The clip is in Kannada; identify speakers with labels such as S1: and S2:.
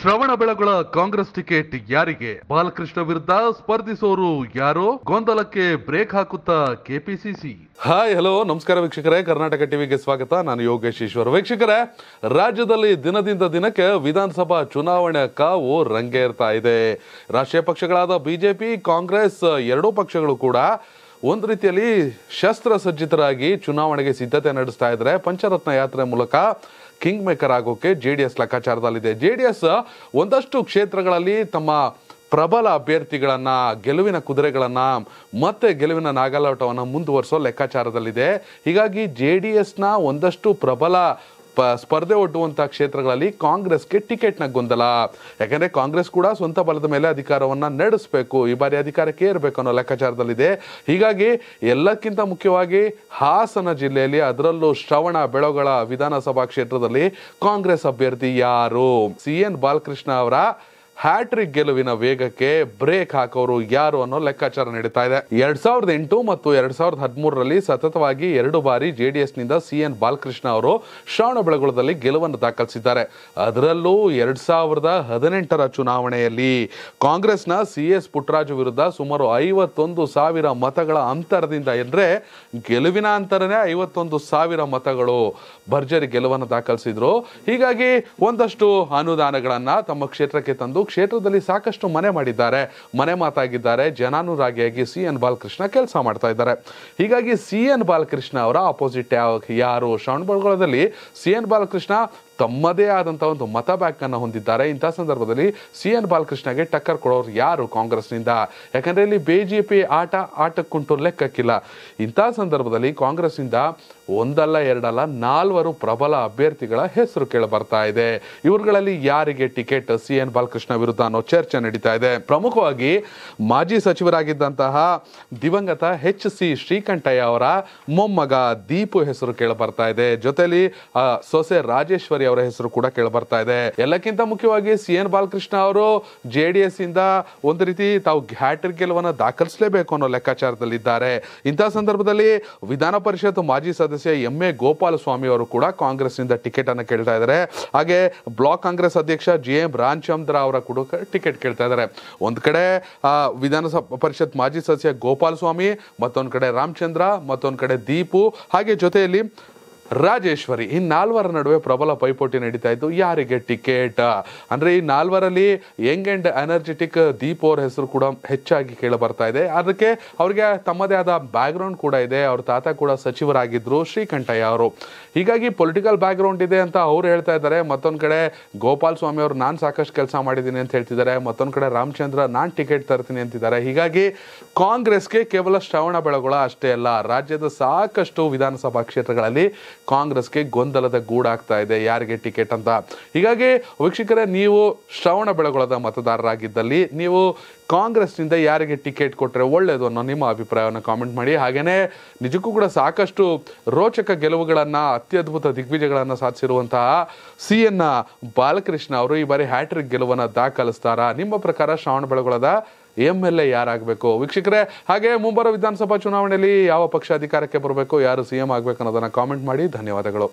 S1: ಶ್ರವಣ ಬೆಳಗೊಳ ಕಾಂಗ್ರೆಸ್ ಟಿಕೆಟ್ ಯಾರಿಗೆ ಬಾಲಕೃಷ್ಣ ವಿರುದ್ಧ ಸ್ಪರ್ಧಿಸೋರು ಯಾರೋ ಗೊಂದಲಕ್ಕೆ ಬ್ರೇಕ್ ಹಾಕುತ್ತಾ ಕೆಪಿಸಿಸಿ ಹಾಯ್ ಹಲೋ ನಮಸ್ಕಾರ ವೀಕ್ಷಕರೇ ಕರ್ನಾಟಕ ಟಿವಿಗೆ ಸ್ವಾಗತ ನಾನು ಯೋಗೇಶ್ ಈಶ್ವರ್ ವೀಕ್ಷಕರೇ ರಾಜ್ಯದಲ್ಲಿ ದಿನದಿಂದ ದಿನಕ್ಕೆ ವಿಧಾನಸಭಾ ಚುನಾವಣೆ ಕಾವು ರಂಗೇರ್ತಾ ಇದೆ ರಾಷ್ಟ್ರೀಯ ಪಕ್ಷಗಳಾದ ಬಿಜೆಪಿ ಕಾಂಗ್ರೆಸ್ ಎರಡೂ ಪಕ್ಷಗಳು ಕೂಡ ಒಂದು ರೀತಿಯಲ್ಲಿ ಶಸ್ತ್ರಸಜ್ಜಿತರಾಗಿ ಚುನಾವಣೆಗೆ ಸಿದ್ಧತೆ ನಡೆಸ್ತಾ ಇದ್ದಾರೆ ಪಂಚರತ್ನ ಯಾತ್ರೆ ಮೂಲಕ ಕಿಂಗ್ ಮೇಕರ್ ಆಗೋಕೆ ಜೆ ಡಿ ಎಸ್ ಲೆಕ್ಕಾಚಾರದಲ್ಲಿದೆ ಜೆ ಡಿ ಎಸ್ ಒಂದಷ್ಟು ಕ್ಷೇತ್ರಗಳಲ್ಲಿ ತಮ್ಮ ಪ್ರಬಲ ಅಭ್ಯರ್ಥಿಗಳನ್ನು ಗೆಲುವಿನ ಕುದುರೆಗಳನ್ನು ಮತ್ತೆ ಗೆಲುವಿನ ನಾಗಾಲೋಟವನ್ನು ಮುಂದುವರಿಸೋ ಲೆಕ್ಕಾಚಾರದಲ್ಲಿದೆ ಹೀಗಾಗಿ ಜೆ ಡಿ ಎಸ್ನ ಒಂದಷ್ಟು ಪ್ರಬಲ ಸ್ಪರ್ಧೆ ಒಡ್ಡುವಂತಹ ಕ್ಷೇತ್ರಗಳಲ್ಲಿ ಕಾಂಗ್ರೆಸ್ಗೆ ಟಿಕೆಟ್ನ ಗೊಂದಲ ಯಾಕಂದ್ರೆ ಕಾಂಗ್ರೆಸ್ ಕೂಡ ಸ್ವಂತ ಬಲದ ಮೇಲೆ ಅಧಿಕಾರವನ್ನ ನಡೆಸಬೇಕು ಈ ಬಾರಿ ಅಧಿಕಾರಕ್ಕೆ ಇರಬೇಕು ಅನ್ನೋ ಲೆಕ್ಕಾಚಾರದಲ್ಲಿದೆ ಹೀಗಾಗಿ ಎಲ್ಲಕ್ಕಿಂತ ಮುಖ್ಯವಾಗಿ ಹಾಸನ ಜಿಲ್ಲೆಯಲ್ಲಿ ಅದರಲ್ಲೂ ಶ್ರವಣ ಬೆಳಗೊಳ ವಿಧಾನಸಭಾ ಕ್ಷೇತ್ರದಲ್ಲಿ ಕಾಂಗ್ರೆಸ್ ಅಭ್ಯರ್ಥಿ ಯಾರು ಸಿ ಎನ್ ಬಾಲಕೃಷ್ಣ ಅವರ ಹ್ಯಾಟ್ರಿಕ್ ಗೆಲುವಿನ ವೇಗಕ್ಕೆ ಬ್ರೇಕ್ ಹಾಕೋರು ಯಾರು ಅನ್ನೋ ಲೆಕ್ಕಾಚಾರ ನಡೀತಾ ಇದೆ ಎರಡ್ ಸಾವಿರದ ಎಂಟು ಮತ್ತು ಎರಡ್ ಸಾವಿರದ ಹದಿಮೂರರಲ್ಲಿ ಸತತವಾಗಿ ಎರಡು ಬಾರಿ ಜೆಡಿಎಸ್ ನಿಂದ ಸಿ ಎನ್ ಬಾಲಕೃಷ್ಣ ಅವರು ಶ್ರವಣಬೆಳಗೊಳದಲ್ಲಿ ಗೆಲುವನ್ನು ದಾಖಲಿಸಿದ್ದಾರೆ ಅದರಲ್ಲೂ ಎರಡ್ ಸಾವಿರದ ಹದಿನೆಂಟರ ಚುನಾವಣೆಯಲ್ಲಿ ಕಾಂಗ್ರೆಸ್ನ ಸಿ ಎಸ್ ಪುಟ್ಟರಾಜು ವಿರುದ್ಧ ಸುಮಾರು ಐವತ್ತೊಂದು ಸಾವಿರ ಮತಗಳ ಅಂತರದಿಂದ ಎಂದರೆ ಗೆಲುವಿನ ಅಂತರನೇ ಐವತ್ತೊಂದು ಸಾವಿರ ಮತಗಳು ಭರ್ಜರಿ ಗೆಲುವನ್ನು ದಾಖಲಿಸಿದ್ರು ಹೀಗಾಗಿ ಒಂದಷ್ಟು ಅನುದಾನಗಳನ್ನು ತಮ್ಮ ಕ್ಷೇತ್ರಕ್ಕೆ ತಂದು ಕ್ಷೇತ್ರದಲ್ಲಿ ಸಾಕಷ್ಟು ಮನೆ ಮಾಡಿದ್ದಾರೆ ಮನೆ ಮಾತಾಗಿದ್ದಾರೆ ಜನಾನುರಾಗಿಯಾಗಿ ಸಿ ಎನ್ ಬಾಲಕೃಷ್ಣ ಕೆಲಸ ಮಾಡ್ತಾ ಇದ್ದಾರೆ ಹೀಗಾಗಿ ಸಿ ಎನ್ ಬಾಲಕೃಷ್ಣ ಅವರ ಅಪೋಸಿಟ್ ಯಾವ ಯಾರು ಶ್ರವಣಬೆಳಗೊಳದಲ್ಲಿ ಸಿ ಎನ್ ಬಾಲಕೃಷ್ಣ ತಮ್ಮದೇ ಆದಂಥ ಒಂದು ಮತ ಅನ್ನು ಹೊಂದಿದ್ದಾರೆ ಇಂಥ ಸಂದರ್ಭದಲ್ಲಿ ಸಿ ಎನ್ ಬಾಲಕೃಷ್ಣಗೆ ಟಕ್ಕರ್ ಕೊಡೋರು ಯಾರು ಕಾಂಗ್ರೆಸ್ನಿಂದ ಯಾಕಂದರೆ ಇಲ್ಲಿ ಬಿ ಜೆ ಪಿ ಆಟ ಆಟಕ್ಕುಂಟು ಲೆಕ್ಕಕ್ಕಿಲ್ಲ ಇಂಥ ಸಂದರ್ಭದಲ್ಲಿ ಕಾಂಗ್ರೆಸ್ನಿಂದ ಒಂದಲ್ಲ ಎರಡಲ್ಲ ನಾಲ್ವರು ಪ್ರಬಲ ಅಭ್ಯರ್ಥಿಗಳ ಹೆಸರು ಕೇಳಬರ್ತಾ ಇದೆ ಇವರುಗಳಲ್ಲಿ ಯಾರಿಗೆ ಟಿಕೆಟ್ ಸಿ ಎನ್ ಬಾಲಕೃಷ್ಣ ವಿರುದ್ಧ ಅನ್ನೋ ಚರ್ಚೆ ನಡೀತಾ ಇದೆ ಪ್ರಮುಖವಾಗಿ ಮಾಜಿ ಸಚಿವರಾಗಿದ್ದಂತಹ ದಿವಂಗತ ಎಚ್ ಸಿ ಶ್ರೀಕಂಠಯ್ಯ ಅವರ ಮೊಮ್ಮಗ ದೀಪು ಹೆಸರು ಕೇಳಬರ್ತಾ ಇದೆ ಜೊತೆಯಲ್ಲಿ ಸೊಸೆ ರಾಜೇಶ್ವರಿ ಅವರ ಹೆಸರು ಕೂಡ ಕೇಳಬರ್ತಾ ಇದೆ ಎಲ್ಲಕ್ಕಿಂತ ಮುಖ್ಯವಾಗಿ ಸಿ ಎನ್ ಬಾಲಕೃಷ್ಣ ಅವರು ಜೆ ಡಿ ಎಸ್ ಇಂದ ಒಂದು ರೀತಿ ತಾವು ಹ್ಯಾಟ್ರಿಕ್ ಗೆಲುವನ್ನು ದಾಖಲಿಸಲೇಬೇಕು ಅನ್ನೋ ಲೆಕ್ಕಾಚಾರದಲ್ಲಿದ್ದಾರೆ ಇಂತಹ ಸಂದರ್ಭದಲ್ಲಿ ವಿಧಾನ ಪರಿಷತ್ ಮಾಜಿ ಸದಸ್ಯ ಎಂ ಎ ಗೋಪಾಲಸ್ವಾಮಿ ಅವರು ಕೂಡ ಕಾಂಗ್ರೆಸ್ನಿಂದ ಟಿಕೆಟ್ ಅನ್ನು ಕೇಳ್ತಾ ಇದ್ದಾರೆ ಹಾಗೆ ಬ್ಲಾಕ್ ಕಾಂಗ್ರೆಸ್ ಅಧ್ಯಕ್ಷ ಜಿ ಎಂ ರಾಮಚಂದ್ರ ಅವರ ಕೂಡ ಟಿಕೆಟ್ ಕೇಳ್ತಾ ಇದ್ದಾರೆ ಒಂದು ಕಡೆ ವಿಧಾನಸಭಾ ಪರಿಷತ್ ಮಾಜಿ ಸದಸ್ಯ ಗೋಪಾಲಸ್ವಾಮಿ ಮತ್ತೊಂದು ಕಡೆ ರಾಮಚಂದ್ರ ಮತ್ತೊಂದು ಕಡೆ ದೀಪು ಹಾಗೆ ಜೊತೆಯಲ್ಲಿ ರಾಜೇಶ್ವರಿ ಈ ನಾಲ್ವರ ನಡುವೆ ಪ್ರಬಲ ಪೈಪೋಟಿ ನಡೀತಾ ಇತ್ತು ಯಾರಿಗೆ ಟಿಕೆಟ್ ಅಂದರೆ ಈ ನಾಲ್ವರಲ್ಲಿ ಯಂಗ್ ಆ್ಯಂಡ್ ಎನರ್ಜೆಟಿಕ್ ದೀಪ್ ಹೆಸರು ಕೂಡ ಹೆಚ್ಚಾಗಿ ಕೇಳಿ ಬರ್ತಾ ಇದೆ ಅದಕ್ಕೆ ಅವ್ರಿಗೆ ತಮ್ಮದೇ ಆದ ಬ್ಯಾಕ್ಗ್ರೌಂಡ್ ಕೂಡ ಇದೆ ಅವ್ರ ತಾತ ಕೂಡ ಸಚಿವರಾಗಿದ್ದರು ಶ್ರೀಕಂಠಯ್ಯ ಅವರು ಹೀಗಾಗಿ ಪೊಲಿಟಿಕಲ್ ಬ್ಯಾಕ್ಗ್ರೌಂಡ್ ಇದೆ ಅಂತ ಅವ್ರು ಹೇಳ್ತಾ ಇದ್ದಾರೆ ಮತ್ತೊಂದು ಕಡೆ ಗೋಪಾಲ್ ಸ್ವಾಮಿ ಅವರು ನಾನು ಸಾಕಷ್ಟು ಕೆಲಸ ಮಾಡಿದ್ದೀನಿ ಅಂತ ಹೇಳ್ತಿದ್ದಾರೆ ಮತ್ತೊಂದು ಕಡೆ ರಾಮಚಂದ್ರ ನಾನು ಟಿಕೆಟ್ ತರ್ತೀನಿ ಅಂತಿದ್ದಾರೆ ಹೀಗಾಗಿ ಕಾಂಗ್ರೆಸ್ಗೆ ಕೇವಲ ಶ್ರವಣ ಬೆಳಗೊಳ ಅಷ್ಟೇ ಅಲ್ಲ ರಾಜ್ಯದ ಸಾಕಷ್ಟು ವಿಧಾನಸಭಾ ಕ್ಷೇತ್ರಗಳಲ್ಲಿ ಕಾಂಗ್ರೆಸ್ಗೆ ಗೊಂದಲದ ಗೂಡಾಗ್ತಾ ಇದೆ ಯಾರಿಗೆ ಟಿಕೆಟ್ ಅಂತ ಹೀಗಾಗಿ ವೀಕ್ಷಕರೇ ನೀವು ಶ್ರವಣ ಬೆಳಗೊಳದ ಮತದಾರರಾಗಿದ್ದಲ್ಲಿ ನೀವು ಕಾಂಗ್ರೆಸ್ನಿಂದ ಯಾರಿಗೆ ಟಿಕೆಟ್ ಕೊಟ್ಟರೆ ಒಳ್ಳೆಯದು ಅನ್ನೋ ನಿಮ್ಮ ಅಭಿಪ್ರಾಯವನ್ನು ಕಾಮೆಂಟ್ ಮಾಡಿ ಹಾಗೆಯೇ ನಿಜಕ್ಕೂ ಕೂಡ ಸಾಕಷ್ಟು ರೋಚಕ ಗೆಲುವುಗಳನ್ನು ಅತ್ಯದ್ಭುತ ದಿಗ್ವಿಜಯಗಳನ್ನು ಸಾಧಿಸಿರುವಂತಹ ಸಿ ಎನ್ ಬಾಲಕೃಷ್ಣ ಅವರು ಈ ಬಾರಿ ಹ್ಯಾಟ್ರಿಕ್ ಗೆಲುವನ್ನು ದಾಖಲಿಸ್ತಾರ ನಿಮ್ಮ ಪ್ರಕಾರ ಶ್ರವಣ ಬೆಳಗೊಳದ ಎಂ ಎಲ್ ಎ ಯಾರಾಗಬೇಕು ವೀಕ್ಷಕರೇ ಹಾಗೆ ಮುಂಬರುವ ವಿಧಾನಸಭಾ ಚುನಾವಣೆಯಲ್ಲಿ ಯಾವ ಪಕ್ಷ ಅಧಿಕಾರಕ್ಕೆ ಬರಬೇಕು ಯಾರು ಸಿ ಎಂ ಆಗಬೇಕು ಅನ್ನೋದನ್ನು ಕಾಮೆಂಟ್ ಮಾಡಿ ಧನ್ಯವಾದಗಳು